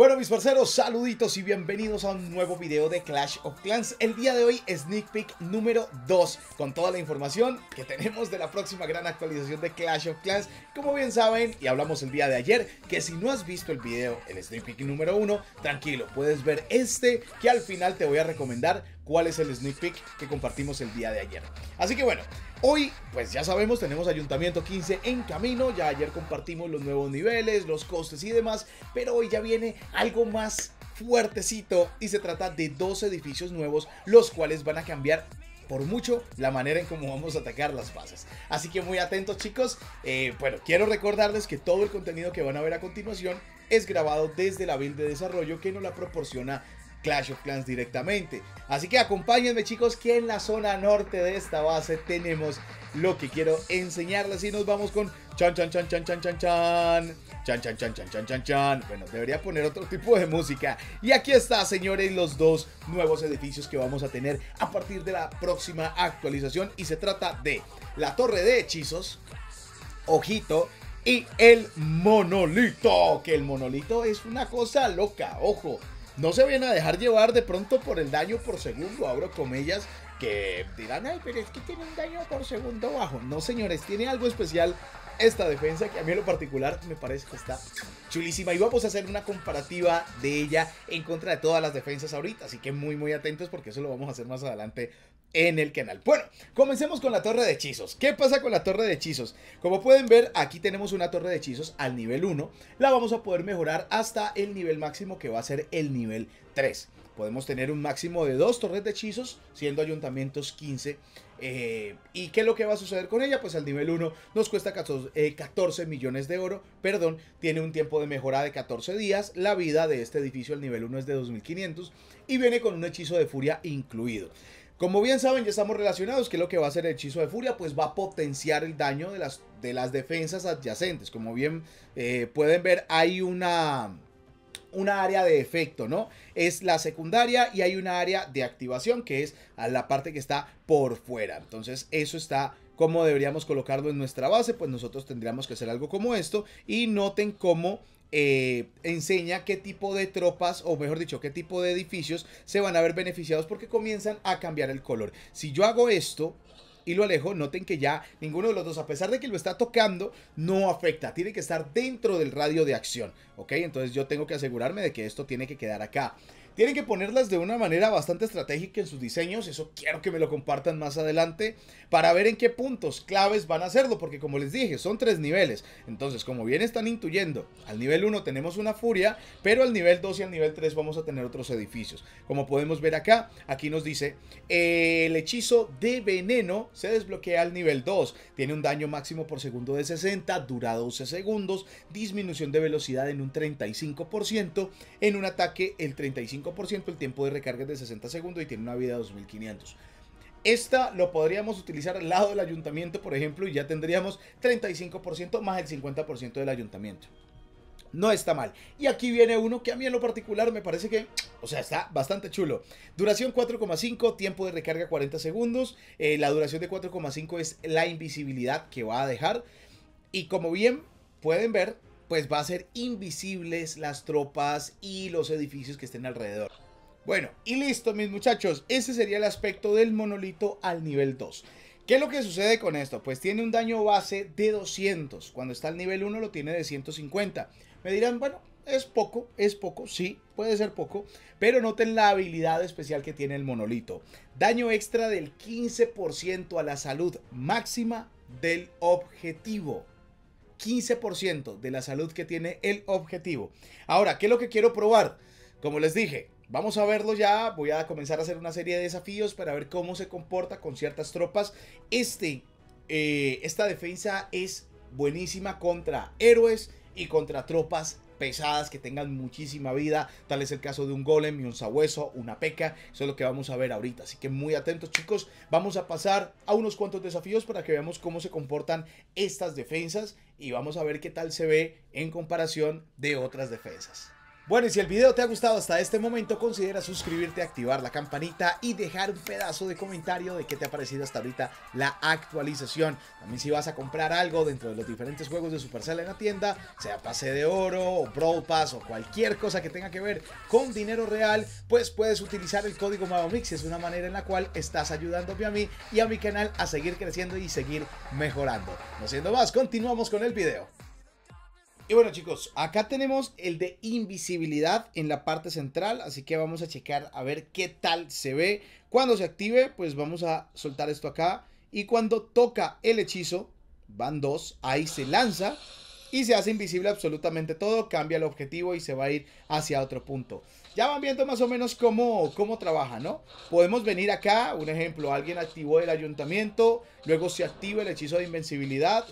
Bueno mis parceros, saluditos y bienvenidos a un nuevo video de Clash of Clans El día de hoy, sneak peek número 2 Con toda la información que tenemos de la próxima gran actualización de Clash of Clans Como bien saben, y hablamos el día de ayer Que si no has visto el video, el sneak peek número 1 Tranquilo, puedes ver este que al final te voy a recomendar cuál es el sneak peek que compartimos el día de ayer. Así que bueno, hoy pues ya sabemos, tenemos Ayuntamiento 15 en camino, ya ayer compartimos los nuevos niveles, los costes y demás, pero hoy ya viene algo más fuertecito y se trata de dos edificios nuevos, los cuales van a cambiar por mucho la manera en cómo vamos a atacar las fases. Así que muy atentos chicos. Eh, bueno, quiero recordarles que todo el contenido que van a ver a continuación es grabado desde la build de desarrollo que nos la proporciona Clash of Clans directamente. Así que acompáñenme chicos que en la zona norte de esta base tenemos lo que quiero enseñarles y nos vamos con chan chan chan chan chan chan chan chan chan chan chan chan chan chan bueno debería poner otro tipo de música y aquí está señores los dos nuevos edificios que vamos a tener a partir de la próxima actualización y se trata de la torre de hechizos ojito y el monolito que el monolito es una cosa loca ojo no se vayan a dejar llevar de pronto por el daño por segundo, abro ellas que dirán, ay, pero es que tiene un daño por segundo bajo. No, señores, tiene algo especial esta defensa que a mí en lo particular me parece que está chulísima. Y vamos a hacer una comparativa de ella en contra de todas las defensas ahorita. Así que muy, muy atentos porque eso lo vamos a hacer más adelante en el canal. Bueno, comencemos con la torre de hechizos. ¿Qué pasa con la torre de hechizos? Como pueden ver, aquí tenemos una torre de hechizos al nivel 1. La vamos a poder mejorar hasta el nivel máximo que va a ser el nivel 3. Podemos tener un máximo de dos torres de hechizos, siendo ayuntamientos 15. Eh, ¿Y qué es lo que va a suceder con ella? Pues al nivel 1 nos cuesta 14, 14, eh, millones de oro, perdón, tiene un tiempo de mejora de 14 días, la vida de este edificio al nivel 1 es de 2500 y viene con un hechizo de furia incluido. Como bien saben, ya estamos relacionados, que lo que va a hacer el hechizo de furia, pues va a potenciar el daño de las, de las defensas adyacentes. Como bien eh, pueden ver, hay una, una área de efecto, ¿no? Es la secundaria y hay una área de activación, que es la parte que está por fuera. Entonces, eso está como deberíamos colocarlo en nuestra base, pues nosotros tendríamos que hacer algo como esto. Y noten cómo eh, enseña qué tipo de tropas, o mejor dicho, qué tipo de edificios se van a ver beneficiados porque comienzan a cambiar el color. Si yo hago esto y lo alejo, noten que ya ninguno de los dos, a pesar de que lo está tocando, no afecta. Tiene que estar dentro del radio de acción, ¿ok? Entonces yo tengo que asegurarme de que esto tiene que quedar acá. Tienen que ponerlas de una manera bastante estratégica en sus diseños, eso quiero que me lo compartan más adelante, para ver en qué puntos claves van a hacerlo, porque como les dije, son tres niveles. Entonces, como bien están intuyendo, al nivel 1 tenemos una furia, pero al nivel 2 y al nivel 3 vamos a tener otros edificios. Como podemos ver acá, aquí nos dice, el hechizo de veneno se desbloquea al nivel 2, tiene un daño máximo por segundo de 60, dura 12 segundos, disminución de velocidad en un 35%, en un ataque el 35%, el tiempo de recarga es de 60 segundos y tiene una vida de 2500. Esta lo podríamos utilizar al lado del ayuntamiento, por ejemplo, y ya tendríamos 35% más el 50% del ayuntamiento. No está mal. Y aquí viene uno que a mí en lo particular me parece que, o sea, está bastante chulo. Duración 4,5, tiempo de recarga 40 segundos. Eh, la duración de 4,5 es la invisibilidad que va a dejar. Y como bien pueden ver, pues va a ser invisibles las tropas y los edificios que estén alrededor. Bueno, y listo mis muchachos, ese sería el aspecto del monolito al nivel 2. ¿Qué es lo que sucede con esto? Pues tiene un daño base de 200, cuando está al nivel 1 lo tiene de 150. Me dirán, bueno, es poco, es poco, sí, puede ser poco, pero noten la habilidad especial que tiene el monolito. Daño extra del 15% a la salud máxima del objetivo. 15% de la salud que tiene el objetivo. Ahora, ¿qué es lo que quiero probar? Como les dije, Vamos a verlo ya, voy a comenzar a hacer una serie de desafíos para ver cómo se comporta con ciertas tropas. Este, eh, esta defensa es buenísima contra héroes y contra tropas pesadas que tengan muchísima vida. Tal es el caso de un golem y un sabueso, una peca. Eso es lo que vamos a ver ahorita. Así que muy atentos chicos. Vamos a pasar a unos cuantos desafíos para que veamos cómo se comportan estas defensas. Y vamos a ver qué tal se ve en comparación de otras defensas. Bueno, y si el video te ha gustado hasta este momento, considera suscribirte, activar la campanita y dejar un pedazo de comentario de qué te ha parecido hasta ahorita la actualización. También si vas a comprar algo dentro de los diferentes juegos de Supercell en la tienda, sea pase de oro o Pass o cualquier cosa que tenga que ver con dinero real, pues puedes utilizar el código MAVOMIX. Es una manera en la cual estás ayudándome a mí y a mi canal a seguir creciendo y seguir mejorando. No siendo más, continuamos con el video. Y bueno chicos, acá tenemos el de invisibilidad en la parte central, así que vamos a checar a ver qué tal se ve. Cuando se active, pues vamos a soltar esto acá y cuando toca el hechizo, van dos, ahí se lanza y se hace invisible absolutamente todo, cambia el objetivo y se va a ir hacia otro punto. Ya van viendo más o menos cómo, cómo trabaja, ¿no? Podemos venir acá, un ejemplo, alguien activó el ayuntamiento, luego se activa el hechizo de invencibilidad,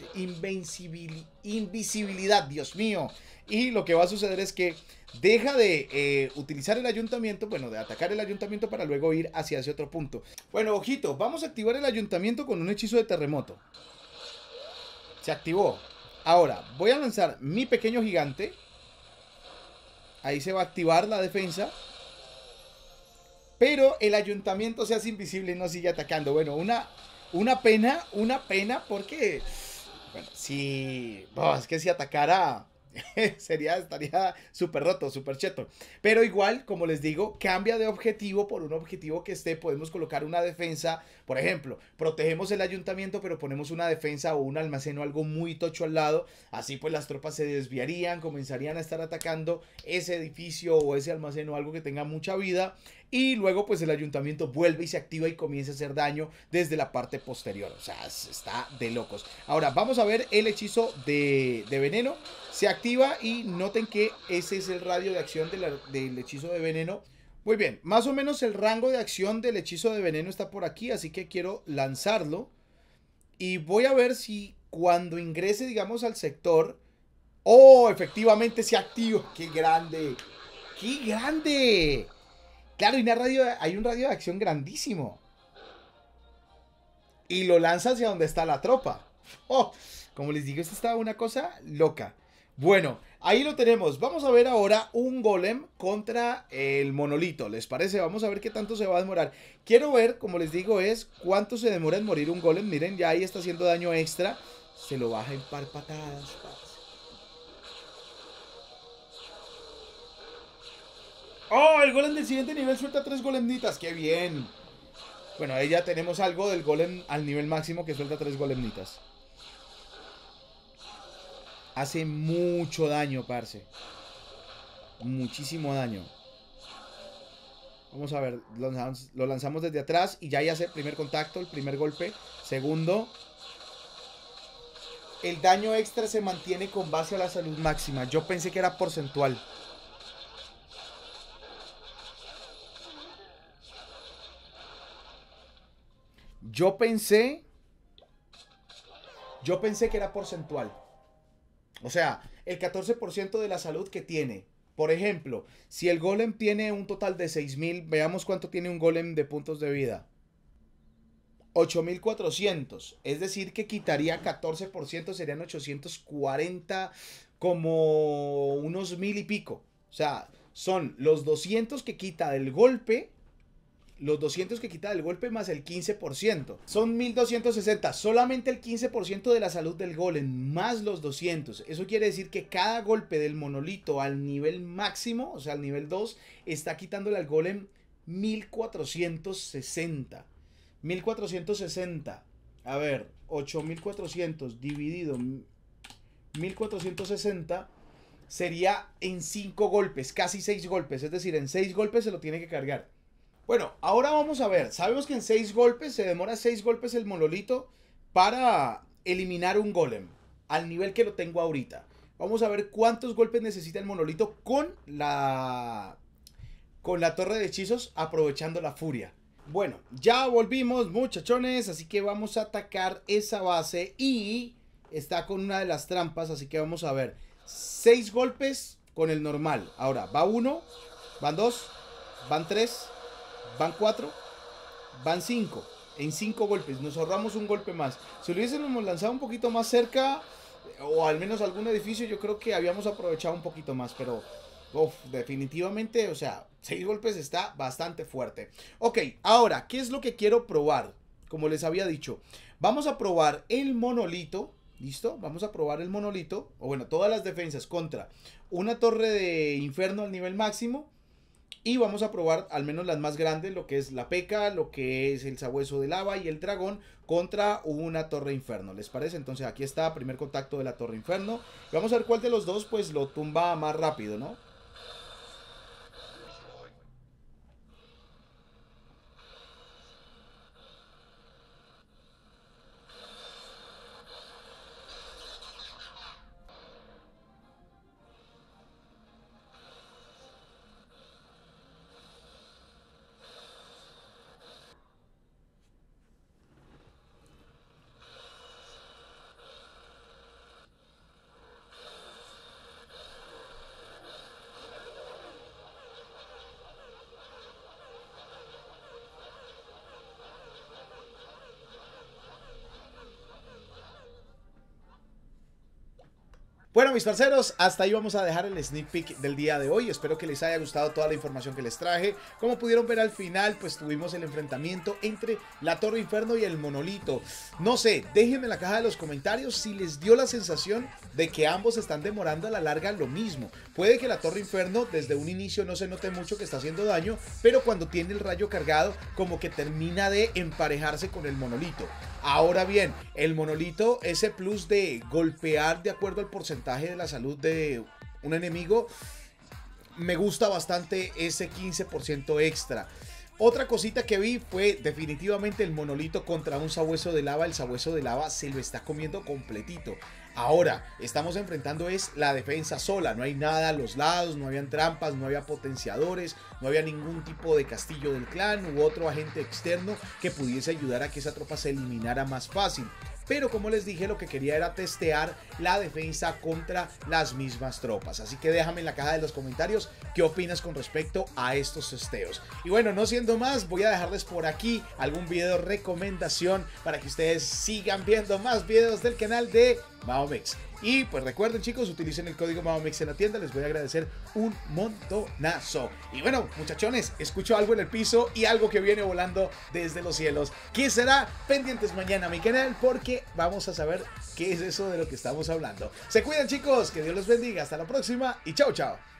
invisibilidad, Dios mío. Y lo que va a suceder es que deja de eh, utilizar el ayuntamiento, bueno, de atacar el ayuntamiento para luego ir hacia ese otro punto. Bueno, ojito, vamos a activar el ayuntamiento con un hechizo de terremoto. Se activó. Ahora, voy a lanzar mi pequeño gigante. Ahí se va a activar la defensa. Pero el ayuntamiento se hace invisible y no sigue atacando. Bueno, una, una pena, una pena porque... Bueno, si... es que si atacara Sería, estaría súper roto, súper cheto. Pero igual, como les digo, cambia de objetivo por un objetivo que esté. Podemos colocar una defensa, por ejemplo, protegemos el ayuntamiento, pero ponemos una defensa o un almacén algo muy tocho al lado. Así pues las tropas se desviarían, comenzarían a estar atacando ese edificio o ese almacén o algo que tenga mucha vida y luego pues el ayuntamiento vuelve y se activa y comienza a hacer daño desde la parte posterior. O sea, está de locos. Ahora vamos a ver el hechizo de, veneno. Se activa y noten que ese es el radio de acción del hechizo de veneno. Muy bien, más o menos el rango de acción del hechizo de veneno está por aquí, así que quiero lanzarlo. Y voy a ver si cuando ingrese, digamos, al sector... ¡Oh! Efectivamente se activa. ¡Qué grande! ¡Qué grande! Claro, y radio, hay un radio de acción grandísimo. Y lo lanza hacia donde está la tropa. Oh, como les digo, esta está una cosa loca. Bueno, ahí lo tenemos. Vamos a ver ahora un golem contra el monolito. ¿Les parece? Vamos a ver qué tanto se va a demorar. Quiero ver, como les digo, es cuánto se demora en morir un golem. Miren, ya ahí está haciendo daño extra. Se lo baja en par patadas. ¡Oh! El golem del siguiente nivel suelta tres golemnitas. ¡Qué bien! Bueno, ahí ya tenemos algo del golem al nivel máximo que suelta tres golemnitas. Hace mucho daño, parce. Muchísimo daño. Vamos a ver, lo lanzamos, desde atrás y ya ya hace el primer contacto, el primer golpe. Segundo. El daño extra se mantiene con base a la salud máxima. Yo pensé que era porcentual. Yo pensé. Yo pensé que era porcentual. O sea, el 14% de la salud que tiene. Por ejemplo, si el golem tiene un total de 6.000, veamos cuánto tiene un golem de puntos de vida. 8.400. Es decir, que quitaría 14%, serían 840, como unos mil y pico. O sea, son los 200 que quita el golpe los 200 que quita del golpe más el 15%. Son 1260, solamente el 15% de la salud del golem más los 200. Eso quiere decir que cada golpe del monolito al nivel máximo, o sea, al nivel 2, está quitándole al golem 1460. 1460. A ver, 8400 dividido 1460 sería en 5 golpes, casi 6 golpes, es decir, en 6 golpes se lo tiene que cargar. Bueno, ahora vamos a ver. Sabemos que en seis golpes, se demora seis golpes el monolito para eliminar un golem. Al nivel que lo tengo ahorita. Vamos a ver cuántos golpes necesita el monolito con la... Con la torre de hechizos aprovechando la furia. Bueno, ya volvimos muchachones, así que vamos a atacar esa base y está con una de las trampas, así que vamos a ver. Seis golpes con el normal. Ahora, va uno, van dos, van tres, Van cuatro, van cinco. En cinco golpes, nos ahorramos un golpe más. Si lo hubiésemos lanzado un poquito más cerca, o al menos algún edificio, yo creo que habíamos aprovechado un poquito más, pero definitivamente, o sea, seis golpes está bastante fuerte. Ok, ahora, ¿qué es lo que quiero probar? Como les había dicho, vamos a probar el monolito, ¿listo? Vamos a probar el monolito, o bueno, todas las defensas contra una torre de infierno al nivel máximo, y vamos a probar al menos las más grandes, lo que es la peca, lo que es el sabueso de lava y el dragón contra una torre inferno, ¿les parece? Entonces aquí está, primer contacto de la torre inferno. Vamos a ver cuál de los dos pues lo tumba más rápido, ¿no? Bueno, mis parceros, hasta ahí vamos a dejar el sneak peek del día de hoy. Espero que les haya gustado toda la información que les traje. Como pudieron ver al final, pues tuvimos el enfrentamiento entre la Torre Inferno y el Monolito. No sé, déjenme en la caja de los comentarios si les dio la sensación de que ambos están demorando a la larga lo mismo. Puede que la Torre Inferno desde un inicio no se note mucho que está haciendo daño, pero cuando tiene el rayo cargado, como que termina de emparejarse con el Monolito. Ahora bien, el Monolito, ese plus de golpear de acuerdo al porcentaje de la salud de un enemigo, me gusta bastante ese 15% extra. Otra cosita que vi fue definitivamente el monolito contra un sabueso de lava. El sabueso de lava se lo está comiendo completito. Ahora, estamos enfrentando es la defensa sola. No hay nada a los lados, no habían trampas, no había potenciadores, no había ningún tipo de castillo del clan u otro agente externo que pudiese ayudar a que esa tropa se eliminara más fácil pero como les dije, lo que quería era testear la defensa contra las mismas tropas. Así que déjame en la caja de los comentarios qué opinas con respecto a estos testeos. Y bueno, no siendo más, voy a dejarles por aquí algún video recomendación para que ustedes sigan viendo más videos del canal de Maomix. Y pues recuerden chicos, utilicen el código MAOMIX en la tienda, les voy a agradecer un montonazo. Y bueno, muchachones, escucho algo en el piso y algo que viene volando desde los cielos. ¿Qué será? Pendientes mañana mi canal porque vamos a saber qué es eso de lo que estamos hablando. Se cuidan chicos, que Dios los bendiga, hasta la próxima y chao chao.